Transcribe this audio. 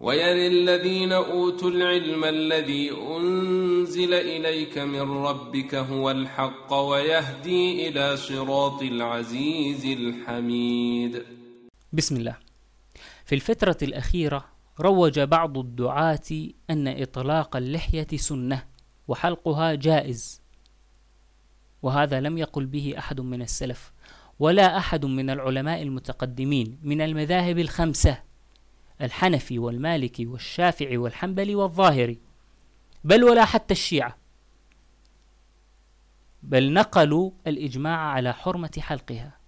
ويري الذين أوتوا العلم الذي أنزل إليك من ربك هو الحق ويهدي إلى صراط العزيز الحميد بسم الله في الفترة الأخيرة روج بعض الدعاة أن إطلاق اللحية سنة وحلقها جائز وهذا لم يقل به أحد من السلف ولا أحد من العلماء المتقدمين من المذاهب الخمسة الحنفي والمالكي والشافعي والحنبلي والظاهري بل ولا حتى الشيعة بل نقلوا الإجماع على حرمة حلقها